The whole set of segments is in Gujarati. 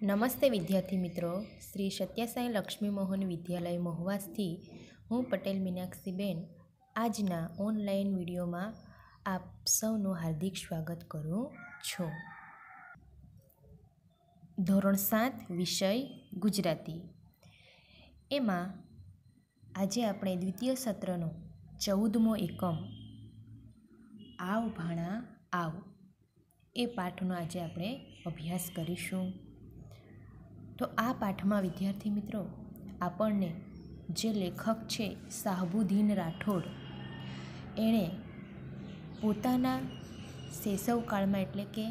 નમસ્તે વિદ્યાર્થી મિત્રો શ્રી સત્યસાઈ લક્ષ્મી મોહન વિદ્યાલય મહુવાસથી હું પટેલ મીનાક્ષીબેન આજના ઓનલાઈન વિડીયોમાં આપ સૌનું હાર્દિક સ્વાગત કરું છું ધોરણ સાત વિષય ગુજરાતી એમાં આજે આપણે દ્વિતીય સત્રનો ચૌદમો એકમ આવ ભાણા આવ એ પાઠનો આજે આપણે અભ્યાસ કરીશું તો આ પાઠમાં વિદ્યાર્થી મિત્રો આપણને જે લેખક છે શાહબુદ્દીન રાઠોડ એણે પોતાના શૈશવકાળમાં એટલે કે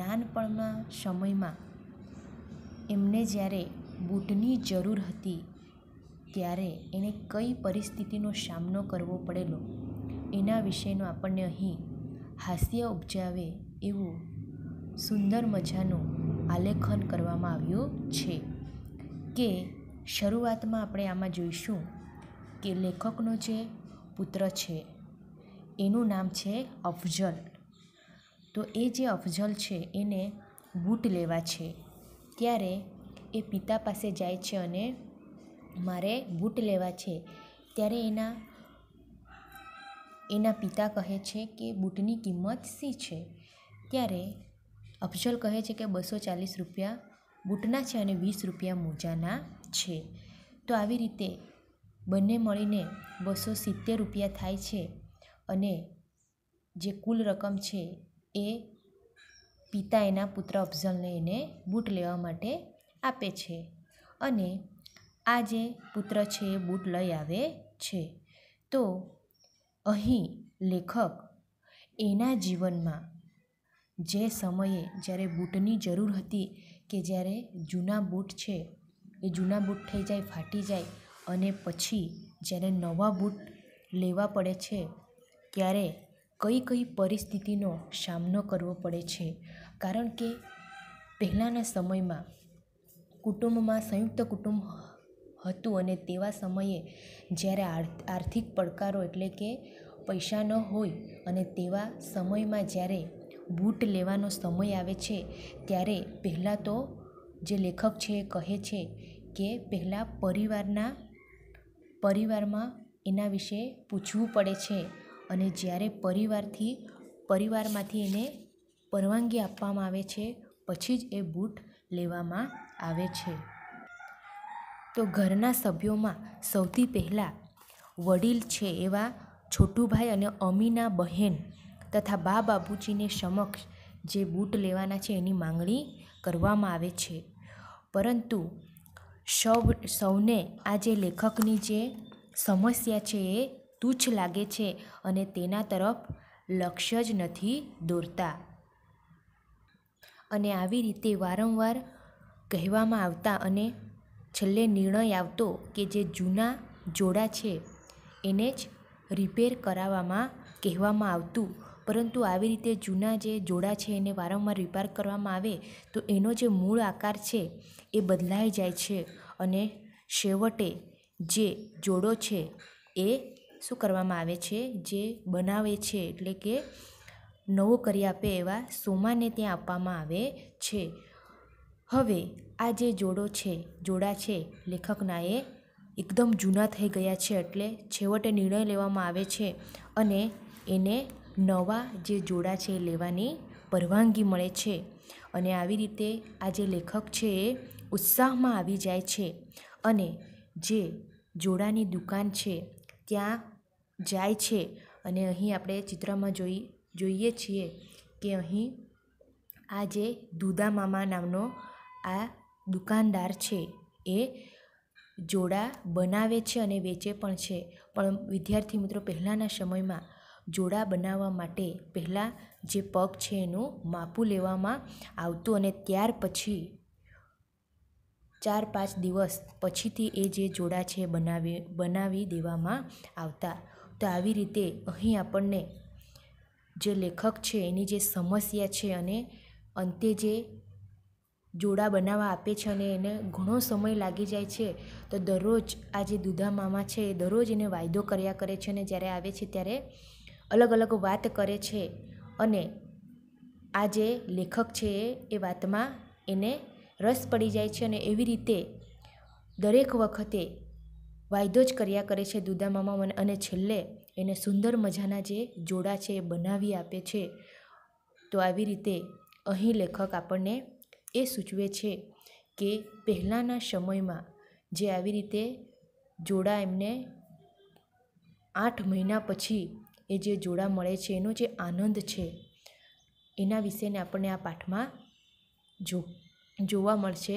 નાનપણના સમયમાં એમને જ્યારે બૂટની જરૂર હતી ત્યારે એણે કઈ પરિસ્થિતિનો સામનો કરવો પડેલો એના વિશેનો આપણને અહીં હાસ્ય ઉપજાવે એવું સુંદર મજાનું આલેખન કરવામાં આવ્યું છે કે શરૂઆતમાં આપણે આમાં જોઈશું કે લેખકનો જે પુત્ર છે એનું નામ છે અફઝલ તો એ જે અફઝલ છે એને બૂટ લેવા છે ત્યારે એ પિતા પાસે જાય છે અને મારે બૂટ લેવા છે ત્યારે એના એના પિતા કહે છે કે બૂટની કિંમત શી છે ત્યારે અફઝલ કહે છે કે બસો ચાલીસ રૂપિયા બૂટના છે અને વીસ રૂપિયા મોજાના છે તો આવી રીતે બંને મળીને બસો સિત્તેર રૂપિયા થાય છે અને જે કુલ રકમ છે એ પિતા એના પુત્ર અફઝલને એને બૂટ લેવા માટે આપે છે અને આ જે પુત્ર છે એ બૂટ લઈ આવે છે તો અહીં લેખક એના જીવનમાં જે સમયે જ્યારે બૂટની જરૂર હતી કે જ્યારે જૂના બૂટ છે એ જૂના બૂટ થઈ જાય ફાટી જાય અને પછી જ્યારે નવા બૂટ લેવા પડે છે ત્યારે કઈ કઈ પરિસ્થિતિનો સામનો કરવો પડે છે કારણ કે પહેલાંના સમયમાં કુટુંબમાં સંયુક્ત કુટુંબ હતું અને તેવા સમયે જ્યારે આર્થિક પડકારો એટલે કે પૈસા ન હોય અને તેવા સમયમાં જ્યારે બૂટ લેવાનો સમય આવે છે ત્યારે પહેલાં તો જે લેખક છે એ કહે છે કે પહેલાં પરિવારના પરિવારમાં એના વિશે પૂછવું પડે છે અને જ્યારે પરિવારથી પરિવારમાંથી એને પરવાનગી આપવામાં આવે છે પછી જ એ બૂટ લેવામાં આવે છે તો ઘરના સભ્યોમાં સૌથી પહેલાં વડીલ છે એવા છોટુભાઈ અને અમીના બહેન તથા બા બાબુજીને સમક્ષ જે બૂટ લેવાના છે એની માંગણી કરવામાં આવે છે પરંતુ સૌ સૌને આ જે લેખકની જે સમસ્યા છે એ તુચ્છ લાગે છે અને તેના તરફ લક્ષ્ય જ નથી દોરતા અને આવી રીતે વારંવાર કહેવામાં આવતા અને છેલ્લે નિર્ણય આવતો કે જે જૂના જોડા છે એને જ રિપેર કરાવવામાં કહેવામાં આવતું પરંતુ આવી રીતે જૂના જે જોડા છે એને વારંવાર રિપેર કરવામાં આવે તો એનો જે મૂળ આકાર છે એ બદલાઈ જાય છે અને છેવટે જે જોડો છે એ શું કરવામાં આવે છે જે બનાવે છે એટલે કે નવો કરી આપે એવા સોમાને ત્યાં આપવામાં આવે છે હવે આ જે જોડો છે જોડા છે લેખકના એ એકદમ જૂના થઈ ગયા છે એટલે છેવટે નિર્ણય લેવામાં આવે છે અને એને નવા જે જોડા છે એ લેવાની પરવાનગી મળે છે અને આવી રીતે આ જે લેખક છે એ ઉત્સાહમાં આવી જાય છે અને જે જોડાની દુકાન છે ત્યાં જાય છે અને અહીં આપણે ચિત્રમાં જોઈ જોઈએ છીએ કે અહીં આ જે દુદા મામા નામનો આ દુકાનદાર છે એ જોડા બનાવે છે અને વેચે પણ છે પણ વિદ્યાર્થી મિત્રો પહેલાંના સમયમાં જોડા બનાવવા માટે પહેલાં જે પગ છે એનું માપું લેવામાં આવતું અને ત્યાર પછી ચાર પાંચ દિવસ પછીથી એ જે જોડા છે બનાવી બનાવી દેવામાં આવતા તો આવી રીતે અહીં આપણને જે લેખક છે એની જે સમસ્યા છે અને અંતે જે જોડા બનાવવા આપે છે અને એને ઘણો સમય લાગી જાય છે તો દરરોજ આ જે દુધા મામા છે એ દરરોજ એને વાયદો કર્યા કરે છે અને જ્યારે આવે છે ત્યારે અલગ અલગ વાત કરે છે અને આ જે લેખક છે એ વાતમાં એને રસ પડી જાય છે અને એવી રીતે દરેક વખતે વાયદો જ કર્યા કરે છે મને અને છેલ્લે એને સુંદર મજાના જે જોડા છે એ બનાવી આપે છે તો આવી રીતે અહીં લેખક આપણને એ સૂચવે છે કે પહેલાંના સમયમાં જે આવી રીતે જોડા એમને આઠ મહિના પછી એ જે જોડા મળે છે એનો જે આનંદ છે એના વિશેને આપણને આ પાઠમાં જો જોવા મળશે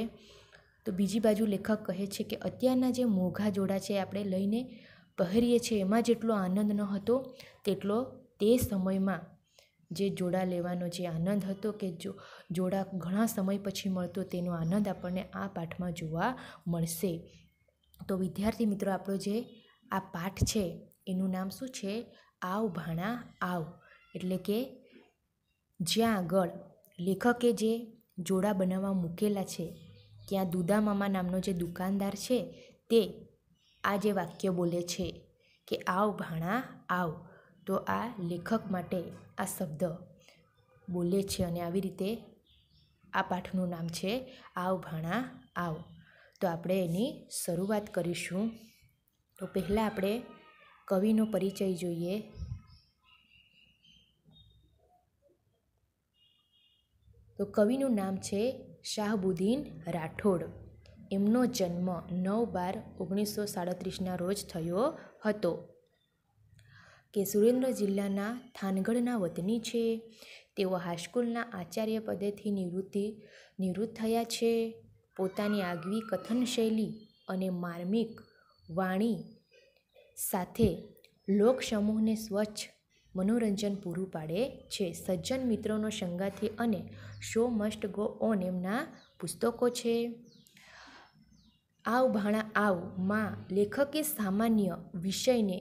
તો બીજી બાજુ લેખક કહે છે કે અત્યારના જે મોઘા જોડા છે આપણે લઈને પહેરીએ છીએ એમાં જેટલો આનંદ ન હતો તેટલો તે સમયમાં જે જોડા લેવાનો જે આનંદ હતો કે જો જોડા ઘણા સમય પછી મળતો તેનો આનંદ આપણને આ પાઠમાં જોવા મળશે તો વિદ્યાર્થી મિત્રો આપણો જે આ પાઠ છે એનું નામ શું છે આવ ભાણા આવ એટલે કે જ્યાં આગળ લેખકે જે જોડા બનાવવા મૂકેલા છે ત્યાં દુધા મામા નામનો જે દુકાનદાર છે તે આ જે વાક્ય બોલે છે કે આવ ભાણા આવ તો આ લેખક માટે આ શબ્દ બોલે છે અને આવી રીતે આ પાઠનું નામ છે આવ ભાણા આવ તો આપણે એની શરૂઆત કરીશું તો પહેલાં આપણે કવિનો પરિચય જોઈએ તો કવિનું નામ છે શાહબુદ્દીન રાઠોડ એમનો જન્મ નવ બાર ઓગણીસો સાડત્રીસના રોજ થયો હતો કે સુરેન્દ્ર જિલ્લાના થાનગઢના વતની છે તેઓ હાઈસ્કૂલના આચાર્ય પદેથી નિવૃત્તિ નિવૃત્ત થયા છે પોતાની આગવી કથન શૈલી અને માર્મિક વાણી સાથે લોક સમૂહને સ્વચ્છ મનોરંજન પૂરું પાડે છે સજ્જન મિત્રોનો સંગાથી અને શો મસ્ટ ગો ઓન એમના પુસ્તકો છે આવ ભાણા આવમાં લેખકે સામાન્ય વિષયને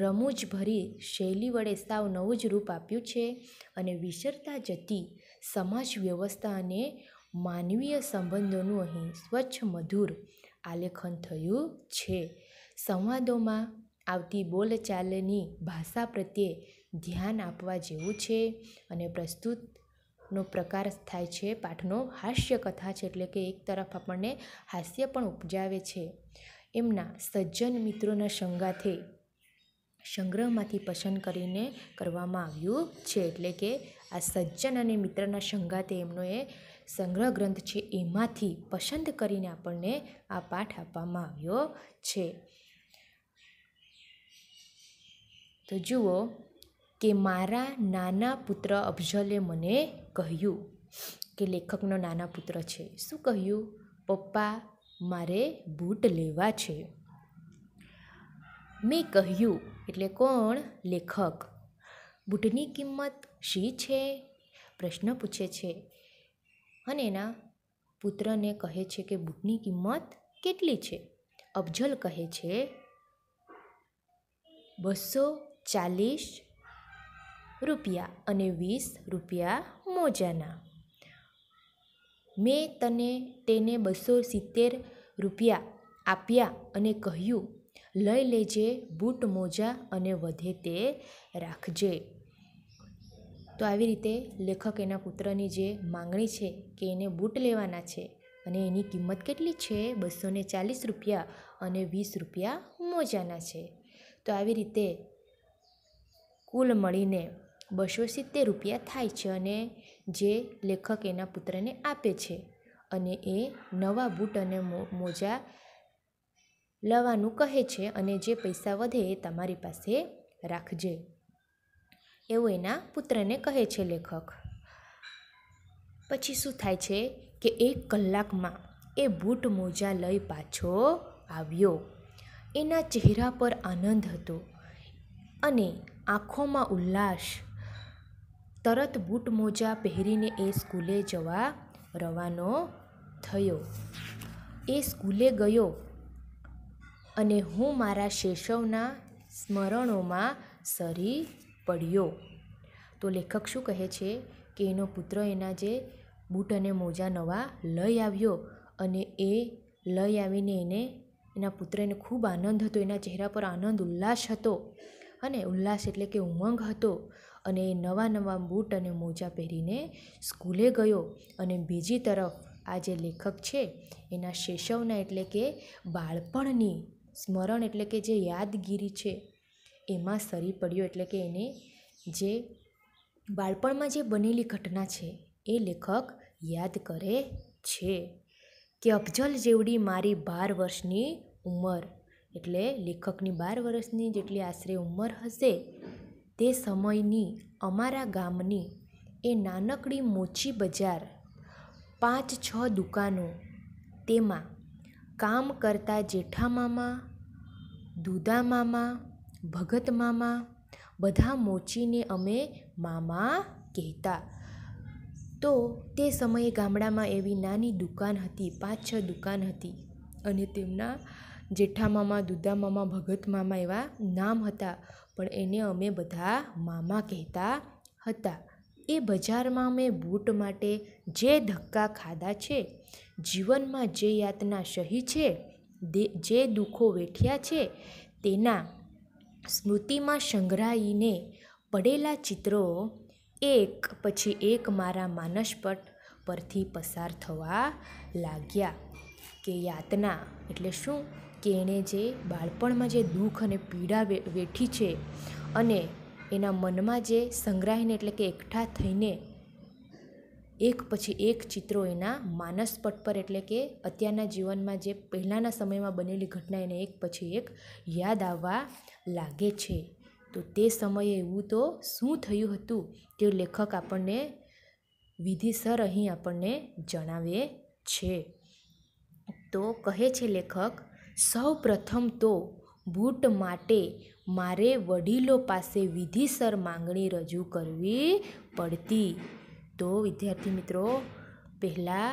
રમૂજભરી શૈલી વડે સાવ નવું જ રૂપ આપ્યું છે અને વિસરતા જતી સમાજ વ્યવસ્થા અને માનવીય સંબંધોનું અહીં સ્વચ્છ મધુર આલેખન થયું છે સંવાદોમાં આવતી બોલચાલની ભાષા પ્રત્યે ધ્યાન આપવા જેવું છે અને પ્રસ્તુતનો પ્રકાર થાય છે પાઠનો હાસ્ય કથા છે એટલે કે એક તરફ આપણને હાસ્ય પણ ઉપજાવે છે એમના સજ્જન મિત્રોના સંગાથે સંગ્રહમાંથી પસંદ કરીને કરવામાં આવ્યું છે એટલે કે આ સજ્જન અને મિત્રના સંગાતે એમનો એ સંગ્રહ ગ્રંથ છે એમાંથી પસંદ કરીને આપણને આ પાઠ આપવામાં આવ્યો છે તો જુઓ કે મારા નાના પુત્ર અફઝલે મને કહ્યું કે લેખકનો નાના પુત્ર છે શું કહ્યું પપ્પા મારે બૂટ લેવા છે મેં કહ્યું એટલે કોણ લેખક બૂટની કિંમત શી છે પ્રશ્ન પૂછે છે અને એના પુત્રને કહે છે કે બૂટની કિંમત કેટલી છે અફઝલ કહે છે બસો ચાલીસ રૂપિયા અને વીસ રૂપિયા મોજાના મેં તને તેને બસો સિત્તેર રૂપિયા આપ્યા અને કહ્યું લઈ લેજે બૂટ મોજા અને વધે તે રાખજે તો આવી રીતે લેખક એના પુત્રની જે માંગણી છે કે એને બૂટ લેવાના છે અને એની કિંમત કેટલી છે બસો ચાલીસ રૂપિયા અને વીસ રૂપિયા મોજાના છે તો આવી રીતે કુલ મળીને બસો સિત્તેર રૂપિયા થાય છે અને જે લેખક એના પુત્રને આપે છે અને એ નવા બૂટ અને મોજા લવાનું કહે છે અને જે પૈસા વધે એ તમારી પાસે રાખજે એવું એના પુત્રને કહે છે લેખક પછી શું થાય છે કે એક કલાકમાં એ બૂટ મોજા લઈ પાછો આવ્યો એના ચહેરા પર આનંદ હતો અને આંખોમાં ઉલ્લાસ તરત બૂટ મોજા પહેરીને એ સ્કૂલે જવા રવાનો થયો એ સ્કૂલે ગયો અને હું મારા શેષવના સ્મરણોમાં સરી પડ્યો તો લેખક શું કહે છે કે એનો પુત્ર એના જે બૂટ અને મોજા નવા લઈ આવ્યો અને એ લઈ આવીને એને એના પુત્રને ખૂબ આનંદ હતો એના ચહેરા પર આનંદ ઉલ્લાસ હતો અને ઉલ્લાસ એટલે કે ઉમંગ હતો અને એ નવા નવા બૂટ અને મોજા પહેરીને સ્કૂલે ગયો અને બીજી તરફ આ જે લેખક છે એના શેષવના એટલે કે બાળપણની સ્મરણ એટલે કે જે યાદગીરી છે એમાં સરી પડ્યો એટલે કે એને જે બાળપણમાં જે બનેલી ઘટના છે એ લેખક યાદ કરે છે કે અફજલ જેવડી મારી બાર વર્ષની ઉંમર એટલે લેખકની બાર વર્ષની જેટલી આશરે ઉંમર હશે તે સમયની અમારા ગામની એ નાનકડી મોચી બજાર પાંચ છ દુકાનો તેમાં કામ કરતા જેઠા મામા દુધા મામા ભગત મામા બધા મોચીને અમે મામા કહેતા તો તે સમયે ગામડામાં એવી નાની દુકાન હતી પાંચ છ દુકાન હતી અને તેમના જેઠા મામા દુદા મામા ભગત મામા એવા નામ હતા પણ એને અમે બધા મામા કહેતા હતા એ બજારમાં મેં બૂટ માટે જે ધક્કા ખાધા છે જીવનમાં જે યાતના સહી છે જે દુઃખો વેઠ્યા છે તેના સ્મૃતિમાં સંગ્રહાઈને પડેલા ચિત્રો એક પછી એક મારા માનસપટ પરથી પસાર થવા લાગ્યા કે યાતના એટલે શું કે એણે જે બાળપણમાં જે દુઃખ અને પીડા વેઠી છે અને એના મનમાં જે સંગ્રહીને એટલે કે એકઠા થઈને એક પછી એક ચિત્રો એના માનસપટ પર એટલે કે અત્યારના જીવનમાં જે પહેલાંના સમયમાં બનેલી ઘટના એને એક પછી એક યાદ આવવા લાગે છે તો તે સમયે એવું તો શું થયું હતું તે લેખક આપણને વિધિસર અહીં આપણને જણાવે છે તો કહે છે લેખક સૌપ્રથમ તો બૂટ માટે મારે વડીલો પાસે વિધિસર માંગણી રજૂ કરવી પડતી તો વિદ્યાર્થી મિત્રો પહેલાં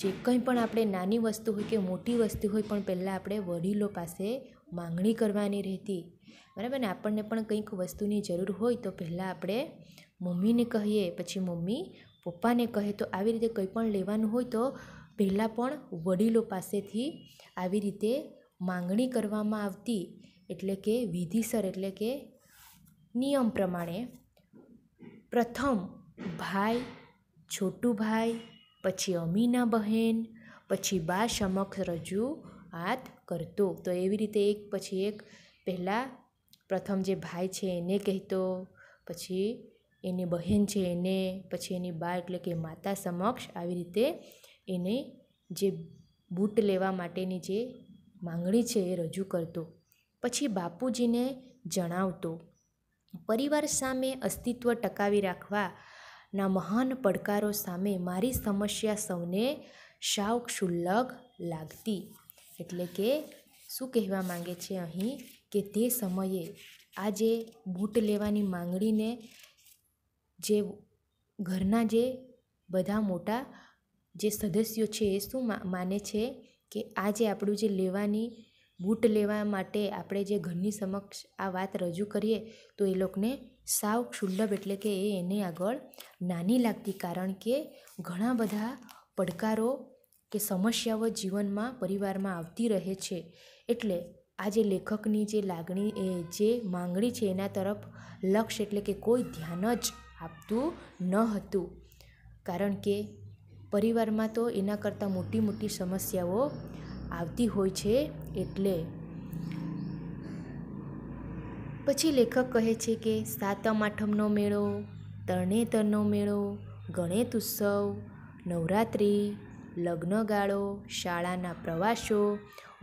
જે કંઈ પણ આપણે નાની વસ્તુ હોય કે મોટી વસ્તુ હોય પણ પહેલાં આપણે વડીલો પાસે માંગણી કરવાની રહેતી બરાબર ને આપણને પણ કંઈક વસ્તુની જરૂર હોય તો પહેલાં આપણે મમ્મીને કહીએ પછી મમ્મી પપ્પાને કહે તો આવી રીતે કંઈ પણ લેવાનું હોય તો પહેલાં પણ વડીલો પાસેથી આવી રીતે માંગણી કરવામાં આવતી એટલે કે વિધિસર એટલે કે નિયમ પ્રમાણે પ્રથમ ભાઈ છોટું ભાઈ પછી અમીના બહેન પછી બા સમક્ષ રજૂઆત કરતો તો એવી રીતે એક પછી એક પહેલાં પ્રથમ જે ભાઈ છે એને કહેતો પછી એની બહેન છે એને પછી એની બા એટલે કે માતા સમક્ષ આવી રીતે એને જે બૂટ લેવા માટેની જે માંગણી છે એ રજૂ કરતો પછી બાપુજીને જણાવતો પરિવાર સામે અસ્તિત્વ ટકાવી રાખવાના મહાન પડકારો સામે મારી સમસ્યા સૌને સાવ ક્ષુલ્લક લાગતી એટલે કે શું કહેવા માંગે છે અહીં કે તે સમયે આ જે બૂટ લેવાની માંગણીને જે ઘરના જે બધા મોટા જે સદસ્યો છે એ શું માને છે કે આજે આપણું જે લેવાની બૂટ લેવા માટે આપણે જે ઘરની સમક્ષ આ વાત રજૂ કરીએ તો એ લોકોને સાવ ક્ષુલ્લભ એટલે કે એ એને આગળ નાની લાગતી કારણ કે ઘણા બધા પડકારો કે સમસ્યાઓ જીવનમાં પરિવારમાં આવતી રહે છે એટલે આ જે લેખકની જે લાગણી એ જે માંગણી છે એના તરફ લક્ષ એટલે કે કોઈ ધ્યાન જ આપતું ન હતું કારણ કે પરિવારમાં તો એના કરતાં મોટી મોટી સમસ્યાઓ આવતી હોય છે એટલે પછી લેખક કહે છે કે સાતમ આઠમનો મેળો તરણેતરનો મેળો ગણેશ ઉત્સવ નવરાત્રિ લગ્નગાળો શાળાના પ્રવાસો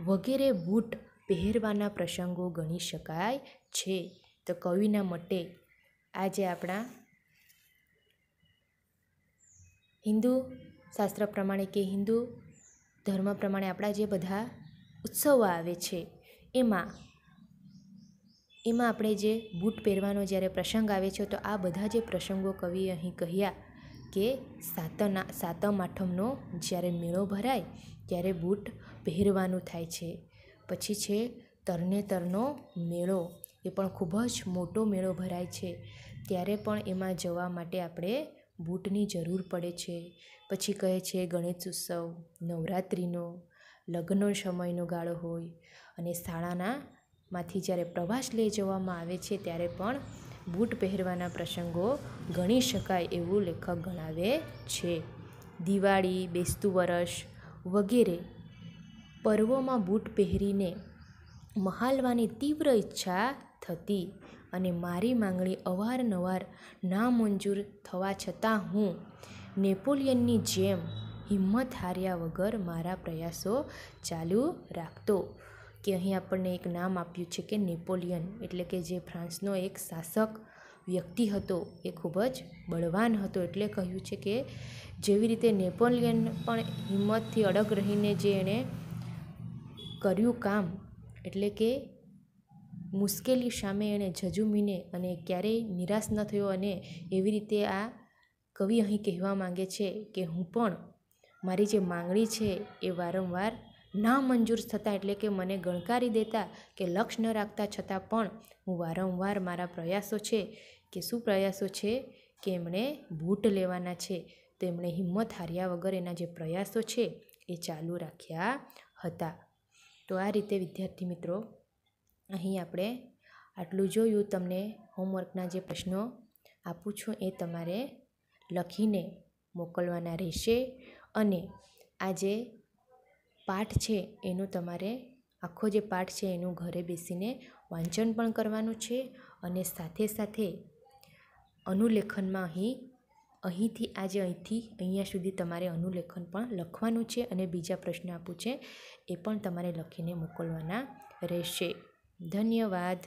વગેરે બૂટ પહેરવાના પ્રસંગો ગણી શકાય છે તો કવિના મટે આજે આપણા હિન્દુ શાસ્ત્ર પ્રમાણે કે હિન્દુ ધર્મ પ્રમાણે આપણા જે બધા ઉત્સવો આવે છે એમાં એમાં આપણે જે બૂટ પહેરવાનો જ્યારે પ્રસંગ આવે છે તો આ બધા જે પ્રસંગો કવિ અહીં કહ્યા કે સાતના સાતમ આઠમનો જ્યારે મેળો ભરાય ત્યારે બૂટ પહેરવાનું થાય છે પછી છે તરનેતરનો મેળો એ પણ ખૂબ જ મોટો મેળો ભરાય છે ત્યારે પણ એમાં જવા માટે આપણે બૂટની જરૂર પડે છે પછી કહે છે ગણેશ ઉત્સવ નવરાત્રિનો લગ્નનો સમયનો ગાળો હોય અને શાળાનામાંથી જ્યારે પ્રવાસ લઈ જવામાં આવે છે ત્યારે પણ બૂટ પહેરવાના પ્રસંગો ગણી શકાય એવું લેખક ગણાવે છે દિવાળી બેસતું વરસ વગેરે પર્વોમાં બૂટ પહેરીને મહાલવાની તીવ્ર ઈચ્છા થતી અને મારી માંગણી અવારનવાર નામંજૂર થવા છતાં હું નેપોલિયનની જેમ હિંમત હાર્યા વગર મારા પ્રયાસો ચાલુ રાખતો કે અહીં આપણને એક નામ આપ્યું છે કે નેપોલિયન એટલે કે જે ફ્રાન્સનો એક શાસક વ્યક્તિ હતો એ ખૂબ જ બળવાન હતો એટલે કહ્યું છે કે જેવી રીતે નેપોલિયન પણ હિંમતથી અડગ રહીને જે એણે કર્યું કામ એટલે કે મુશ્કેલી સામે એણે ઝઝૂમીને અને ક્યારેય નિરાશ ન થયો અને એવી રીતે આ કવિ અહીં કહેવા માંગે છે કે હું પણ મારી જે માંગણી છે એ વારંવાર ના મંજૂર થતાં એટલે કે મને ગણકારી દેતા કે લક્ષ ન રાખતા છતાં પણ હું વારંવાર મારા પ્રયાસો છે કે શું પ્રયાસો છે કે એમણે બૂટ લેવાના છે તો એમણે હિંમત હાર્યા વગર એના જે પ્રયાસો છે એ ચાલુ રાખ્યા હતા તો આ રીતે વિદ્યાર્થી મિત્રો અહીં આપણે આટલું જોયું તમને હોમવર્કના જે પ્રશ્નો આપું છું એ તમારે લખીને મોકલવાના રહેશે અને આ જે પાઠ છે એનું તમારે આખો જે પાઠ છે એનું ઘરે બેસીને વાંચન પણ કરવાનું છે અને સાથે સાથે અનુલેખનમાં અહીં અહીંથી આજે અહીંથી અહીંયા સુધી તમારે અનુલેખન પણ લખવાનું છે અને બીજા પ્રશ્ન આપું છે એ પણ તમારે લખીને મોકલવાના રહેશે ધન્યવાદ